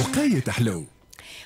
وقاية حلو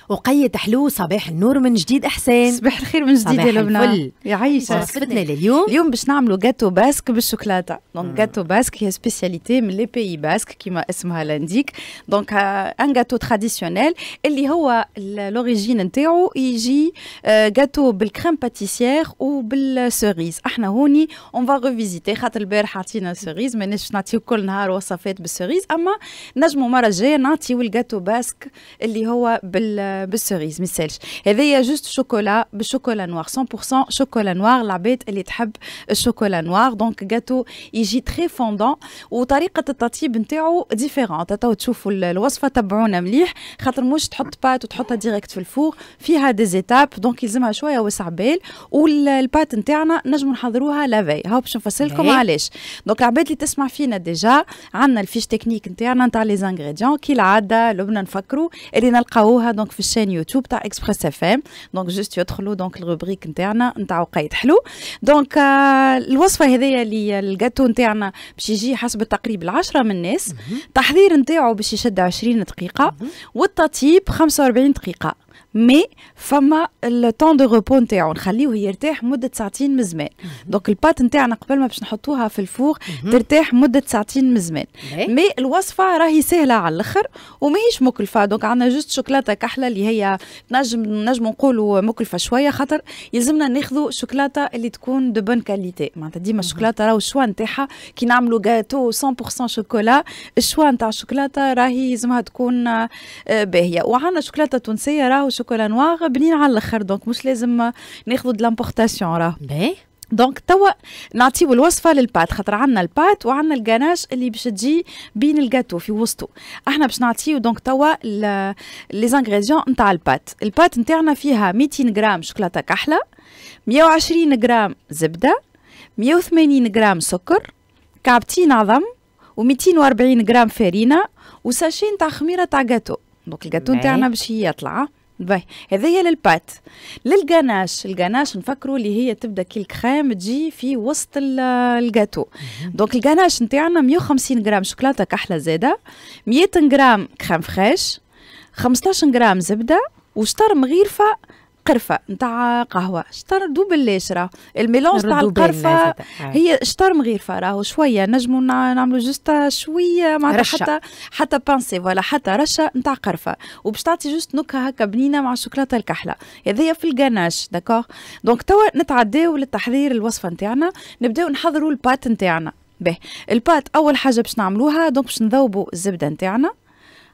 وقيد حلو صباح النور من جديد احسان صباح الخير من جديد يا لبنى يا وصفتنا لليوم اليوم باش نعملوا جاتو باسك بالشوكولاته دونك جاتو باسك هي سبيسياليتي من لي بيي باسك كيما اسمها لانديك دونك ان جاتو تراديسيونيل اللي هو لوريجين نتاعو يجي جاتو بالكريم باتيسيير وبالسوريز احنا هوني اون فا ريفيزيتي خاطر البارح عطينا سوريز ماناش نعطيو كل نهار وصفات بالسوريز اما نجمو المره الجايه نعطيو الجاتو باسك اللي هو بال بالسوريز ما تسالش هذايا جوست شوكولا بالشوكولا نوار 100% شوكولا نوار العباد اللي تحب الشوكولا نوار دونك جاتو يجي تري فوندون وطريقه التطيب نتاعو ديفيرونت تو تشوفوا الوصفه تبعونا مليح خاطر مش تحط بات وتحطها ديريكت في الفور فيها دي زيتاب دونك يلزمها شويه وسع بال والبات نتاعنا نجموا نحضروها لافي هاو باش نفصل لكم علاش دونك العباد اللي تسمع فينا ديجا عندنا الفيش تكنيك نتاعنا نتاع لي زانغريديون كي العاده لبنا نفكروا اللي نلقاوها دونك في الشين يوتيوب تاع اكسبريس اف ام دونك جوست يدخلوا دونك الروبريك نتاعنا نتاع وقيت حلو دونك الوصفه هذيا اللي الجاتو نتاعنا باش يجي حسب تقريب 10 من الناس التحضير نتاعو باش يشد 20 دقيقه والتطيب mhm. 45 دقيقه مي فما الطون دو روبو نتاعو نخليوه يرتاح مده ساعتين من زمان دونك البات نتاعنا قبل ما باش نحطوها في الفوغ ترتاح مده ساعتين من زمان إيه. مي الوصفه راهي سهله على الاخر وماهيش مكلفه دونك عندنا جوست شوكولاته كحله اللي هي نجم نجم نقولوا مكلفه شويه خاطر يلزمنا ناخذوا شوكولاته اللي تكون دو بون كاليتي معناتها ديما الشوكولاته راهو الشوا نتاعها كي نعملوا جاتو 100% شوكولا الشوا نتاع الشوكولاته راهي يلزمها تكون آه، باهيه وعندنا شوكولاته تونسيه راهو شوكولا نواغ بنين على الاخر دونك مش لازم ناخذوا د لامبورتاسيون راه دونك توا نعطيو الوصفه للبات خاطر عندنا البات وعندنا الجناش اللي باش تجي بين الجاتو في وسطو احنا باش نعطيو دونك توا لي زانغريديون نتاع البات البات نتاعنا فيها 200 غرام شوكولاته كحله 120 غرام زبده 180 غرام سكر كعبتين عظم و240 غرام فرينه وساشين تاع خميره تاع جاتو دونك الجاتو نتاعنا باش هي باهي هذه هي للبات للقناش القناش نفكروا اللي هي تبدا كي الكريم تجي في وسط الجاتو دونك القناش نتاعنا 150 غرام شوكولاته كحله زاده 100 غرام كريم فريش 15 غرام زبده وشطر مغيرفه قرفه نتاع قهوه شطر دو راه الميلونج تاع القرفه هي شطر مغيرفه راهو شويه نجمو نعملو جوست شويه معناتها حتى حتى بانسي ولا حتى رشه نتاع قرفه وباش تعطي جوست نكهه هكا بنينه مع الشوكولاته الكحله هذايا في الجناش داكوغ دونك توا نتعداو للتحضير الوصفه نتاعنا نبداو نحضروا البات نتاعنا به البات اول حاجه باش نعملوها دونك باش نذوبوا الزبده نتاعنا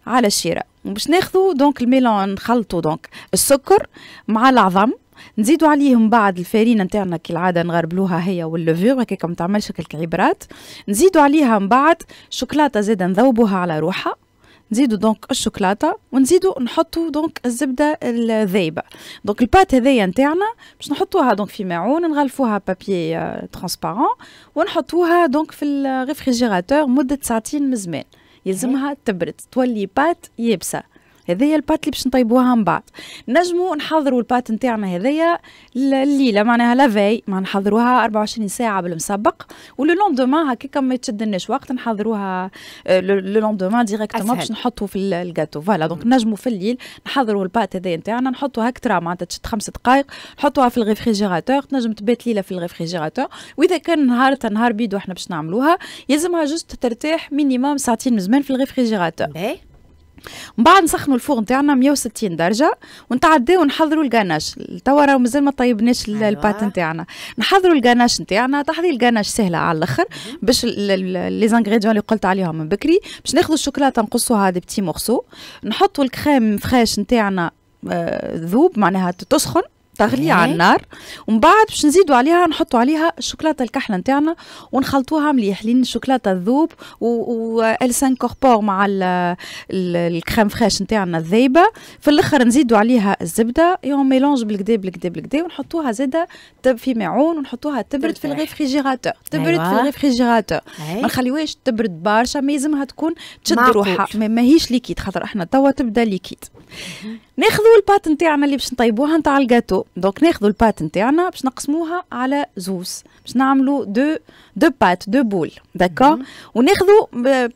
على الشراء باش ناخذوا دونك الميلون نخلطوا دونك السكر مع العظم نزيدوا عليه من بعد الفارينة نتاعنا كالعادة نغربلوها هي واللوفور هكاك ما تعملش هكاك عبرات نزيدوا عليها من بعد شوكولاتة زادا نذوبوها على روحها نزيدوا دونك الشوكولاته ونزيدوا نحطوا دونك الزبده الذايبه دونك البات هذيا نتاعنا باش نحطوها دونك في معون نغلفوها بابي ترانسبارون آه، ونحطوها دونك في الريفريجيراتور مده ساعتين من زمان يلزمها تبرد تولي بات يابسه هذايا البات اللي باش نطيبوها من بعد نجموا نحضروا البات نتاعنا هذايا الليله معناها لافي ما نحضروها 24 ساعه بالمسبق ولو لوندوما هكاك ما تشدناش وقت نحضروها لو لوندوما ديريكتومون باش نحطوا في الجاتو فوالا دونك نجموا في الليل نحضروا البات هذايا نتاعنا نحطوها كترا معناتها تشد خمس دقائق نحطوها في الريفريجيراتور تنجم تبات ليله في الريفريجيراتور واذا كان نهار نهار بيدو احنا باش نعملوها يلزمها جوست ترتاح مينيموم ساعتين من زمان في الريفريجيراتور من بعد نسخنوا الفوق نتاعنا 160 درجه ونتعداو ونحضروا الجناش توا راه مازال ما طيبناش أيوة. البات نتاعنا نحضروا الجناش نتاعنا تحضير الجناش سهله على الاخر باش لي زانغريديون اللي قلت عليهم من بكري باش ناخذوا الشوكولاته نقصوها دي بتي مورسو نحطوا الكريم فريش نتاعنا آه، ذوب معناها تسخن تغليه على النار ومن بعد باش نزيدوا عليها نحطوا عليها الشوكولاته الكحله نتاعنا ونخلطوها مليح لين الشوكولاته تذوب والسان كوربور مع الكريم فريش نتاعنا الذايبه في الاخر نزيدوا عليها الزبده يوم ميلونج بالكدا بالكدا بالكدا ونحطوها زاده في معون ونحطوها تبرد في الريفريجيراتور تبرد في أيوة. الريفريجيراتور ما نخليوهاش تبرد برشا ما يلزمها تكون تشد روحها ماهيش ليكيد خاطر احنا توا تبدا ليكيد ناخذوا البات نتاعنا اللي باش نطيبوها نتاع الجاتو دونك ناخذوا البات نتاعنا باش نقسموها على زوز باش نعملوا دو دو بات دو بول داكور وناخذوا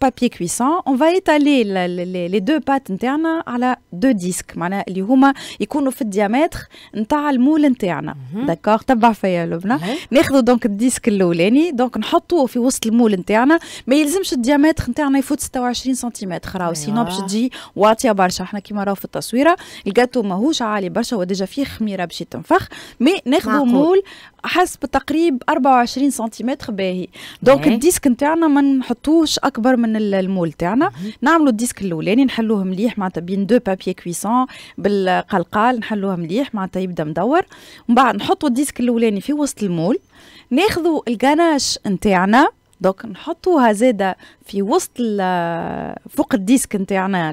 بابي كويسون اون فا لي دو بات نتاعنا على دو ديسك معناها اللي هما يكونوا في الديامتر نتاع المول نتاعنا داكور mhm. تبع فيا لبنى ناخذوا دونك الديسك الاولاني دونك نحطوه في وسط المول نتاعنا ما يلزمش الديامتر نتاعنا يفوت 26 سنتيمتر راهو سينو باش تجي واطيه برشا احنا كيما راهو في التصويره الجاتو ماهوش عالي برشا وديجا فيه خميره باش تنفخ مي ناخذوا مول حسب تقريب 24 سنتيمتر باهي دونك الديسك نتاعنا ما نحطوش اكبر من المول تاعنا mhm. نعملوا الديسك الاولاني نحلوه مليح معناتها بين دو بابي كويسون بالقلقال نحلوه مليح معناتها يبدا مدور ومن بعد نحطوا الديسك الاولاني في وسط المول ناخذوا الجناش نتاعنا دونك نحطوها زاده في وسط فوق الديسك نتاعنا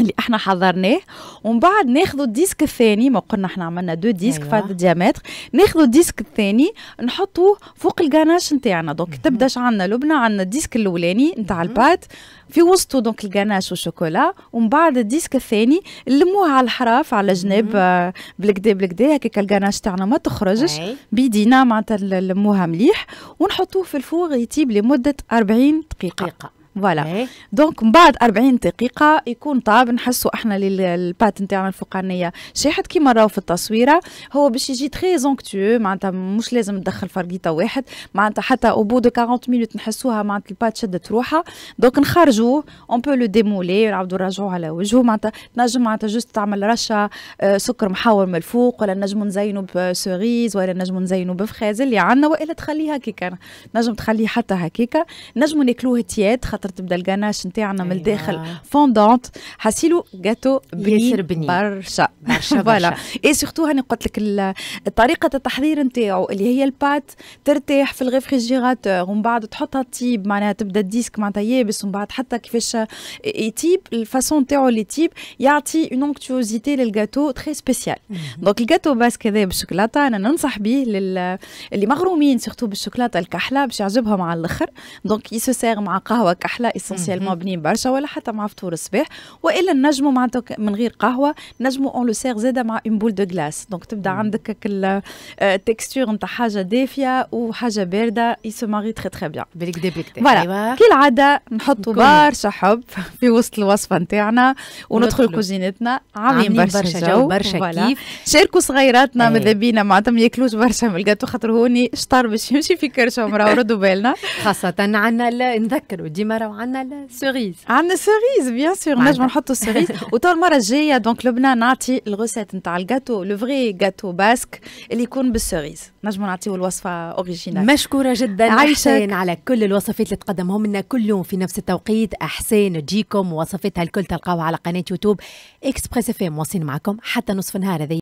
اللي احنا حضرناه ومن بعد ناخذوا الديسك الثاني ما قلنا احنا عملنا دو ديسك أيوة. فاد ديامتر ناخذوا الديسك الثاني نحطوه فوق الجناش نتاعنا دونك تبداش عندنا لبنى عندنا الديسك الاولاني نتاع البات في وسطه دونك الجناش والشوكولا ومن بعد الديسك الثاني نلموها على الحراف على جناب آه، بالكدا بالكدا هكاك الجناش تاعنا ما تخرجش بيدينا معناتها نلموها مليح ونحطوه في الفوغ يطيب لمده 40 دقيقه, دقيقة. فوالا دونك من بعد 40 دقيقه يكون طاب نحسوا احنا البات نتاعنا الفوقانيه شاحت كيما راهو في التصويره هو باش يجي تخي زونكتيو معناتها مش لازم تدخل فرقيطه واحد معناتها حتى او بو دو 40 مينوت نحسوها معناتها البات شدت روحها دونك نخرجوه اون بو لو ديمولي نعاودو نرجعوه على وجهه معناتها تنجم معناتها جوست تعمل رشه آه، سكر محور من الفوق ولا نجم نزينوا بسوريز ولا نجم نزينوا بفخاز اللي عندنا والا تخليها هكيكا نجم تخليه حتى هكيكا نجم ناكلوه تياد خاطر خاطر تبدا الجناش نتاعنا من الداخل أيوة. فوندونت حاسيلو جاتو بنين برشا برشا فوالا اي سورتو هاني قلت لك طريقه التحضير نتاعو اللي هي البات ترتاح في الريفريجيراتور ومن بعد تحطها تطيب معناها تبدا الديسك معناتها يابس ومن بعد حتى كيفاش يتيب الفاسون نتاعو اللي تيب يعطي اون اونكتوزيتي للجاتو تخي سبيسيال دونك الجاتو باسك هذا بالشوكولاته انا ننصح به لل اللي مغرومين سورتو بالشوكولاته الكحله باش يعجبهم على الاخر دونك يسو سيغ مع قهوه كحله الكحله اسونسيال بنين برشا ولا حتى مع فطور الصباح والا نجموا معناتها من غير قهوه نجموا اون لو سيغ زاده مع اون بول دو غلاس دونك تبدا عندك التكستور آه، نتاع حاجه دافيه وحاجه بارده يسو ماغي تخي تخي بيان بالك دي بالك فوالا أيوة. كالعاده نحطوا برشا حب في وسط الوصفه نتاعنا وندخل كوزينتنا عاملين برشا جو برشا كيف شاركوا صغيراتنا أيوة. ماذا بينا معناتها ما ياكلوش برشا من الجاتو خاطر هوني شطر باش يمشي في كرشهم راهو ردوا بالنا خاصه عندنا نذكروا ديما وعندنا السوريز عندنا السوريز بيان سور نجم نحطوا السوريز وطول المره الجايه دونك لبنى نعطي الغوسيت نتاع الجاتو لو فري جاتو باسك اللي يكون بالسوريز نجم نعطيو الوصفه اوريجينال مشكوره جدا عايشين على كل الوصفات اللي تقدمهم لنا كل يوم في نفس التوقيت احسين تجيكم وصفاتها الكل تلقاوها على قناه يوتيوب اكسبريس اف ام معكم حتى نصف النهار هذه